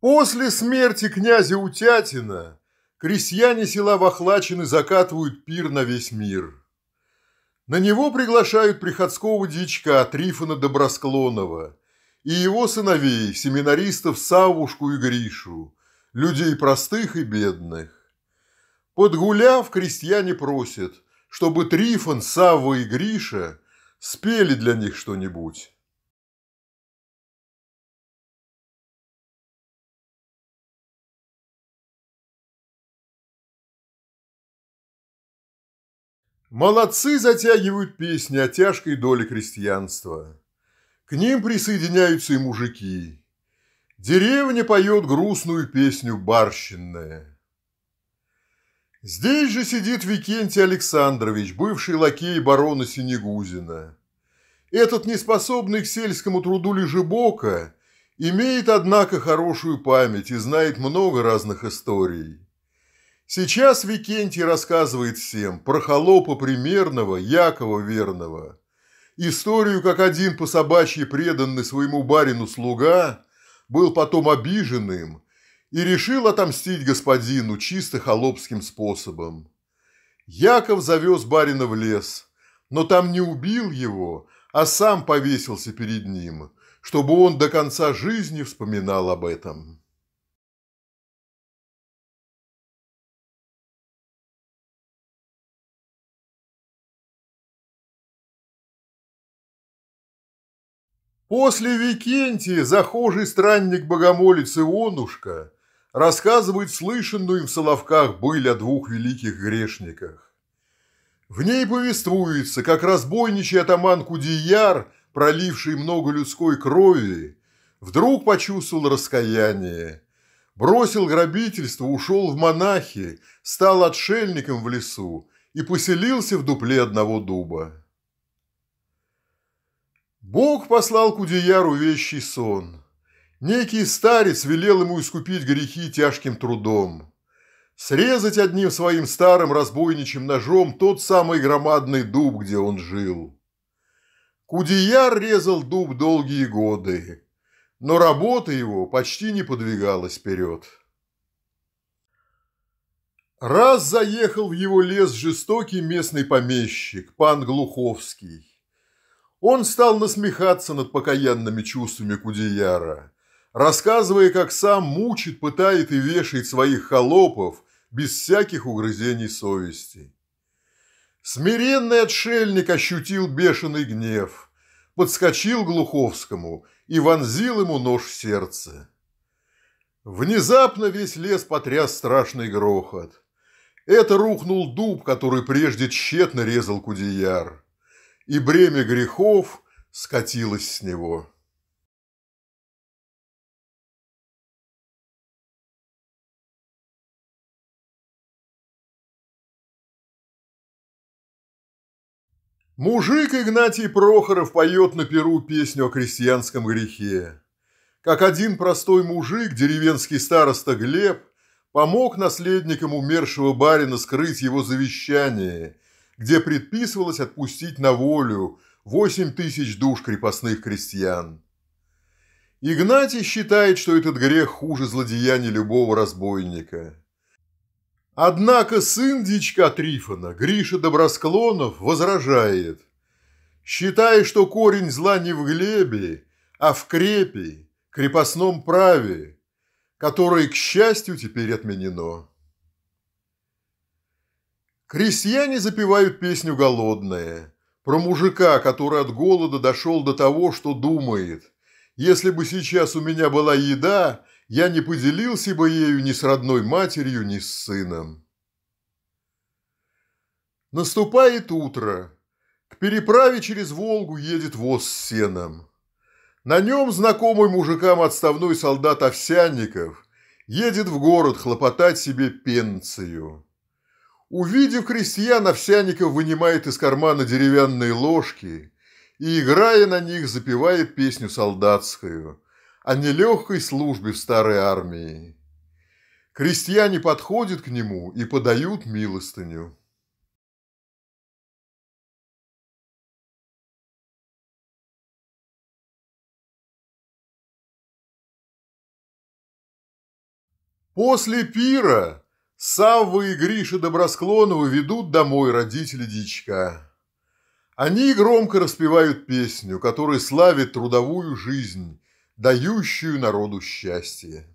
После смерти князя Утятина крестьяне села Вахлачины закатывают пир на весь мир. На него приглашают приходского дьячка Трифона Добросклонова – и его сыновей, семинаристов Савушку и Гришу, людей простых и бедных. Подгуляв, крестьяне просят, чтобы Трифон, Савва и Гриша спели для них что-нибудь. Молодцы затягивают песни о тяжкой доле крестьянства. К ним присоединяются и мужики. Деревня поет грустную песню барщинная. Здесь же сидит Викентий Александрович, бывший лакей барона Синегузина. Этот неспособный к сельскому труду лежебока имеет, однако, хорошую память и знает много разных историй. Сейчас Викентий рассказывает всем про холопа примерного Якова Верного – Историю, как один по собачьи преданный своему барину слуга, был потом обиженным и решил отомстить господину чисто холопским способом. Яков завез барина в лес, но там не убил его, а сам повесился перед ним, чтобы он до конца жизни вспоминал об этом. После Викентия захожий странник-богомолец Ионушка рассказывает слышанную им в Соловках были о двух великих грешниках. В ней повествуется, как разбойничий атаман Кудияр, проливший много людской крови, вдруг почувствовал раскаяние, бросил грабительство, ушел в монахи, стал отшельником в лесу и поселился в дупле одного дуба. Бог послал Кудеяру вещий сон. Некий старец велел ему искупить грехи тяжким трудом. Срезать одним своим старым разбойничьим ножом тот самый громадный дуб, где он жил. Кудеяр резал дуб долгие годы, но работа его почти не подвигалась вперед. Раз заехал в его лес жестокий местный помещик, пан Глуховский. Он стал насмехаться над покаянными чувствами Кудеяра, рассказывая, как сам мучит, пытает и вешает своих холопов без всяких угрызений совести. Смиренный отшельник ощутил бешеный гнев, подскочил к Глуховскому и вонзил ему нож в сердце. Внезапно весь лес потряс страшный грохот. Это рухнул дуб, который прежде тщетно резал Кудеяр и бремя грехов скатилось с него. Мужик Игнатий Прохоров поет на перу песню о крестьянском грехе. Как один простой мужик, деревенский староста Глеб, помог наследникам умершего барина скрыть его завещание – где предписывалось отпустить на волю 8 тысяч душ крепостных крестьян. Игнатий считает, что этот грех хуже злодеяния любого разбойника. Однако сын дичка Трифона, Гриша Добросклонов, возражает, считая, что корень зла не в глебе, а в крепи крепостном праве, которое, к счастью, теперь отменено. Крестьяне запевают песню «Голодная», про мужика, который от голода дошел до того, что думает. «Если бы сейчас у меня была еда, я не поделился бы ею ни с родной матерью, ни с сыном». Наступает утро. К переправе через Волгу едет воз с сеном. На нем знакомый мужикам отставной солдат Овсянников едет в город хлопотать себе пенцию. Увидев крестьян, Овсяников вынимает из кармана деревянные ложки и, играя на них, запевает песню солдатскую о нелегкой службе в старой армии. Крестьяне подходят к нему и подают милостыню. После пира Саввы и Гриша Добросклонова ведут домой родители дичка. Они громко распевают песню, которая славит трудовую жизнь, дающую народу счастье.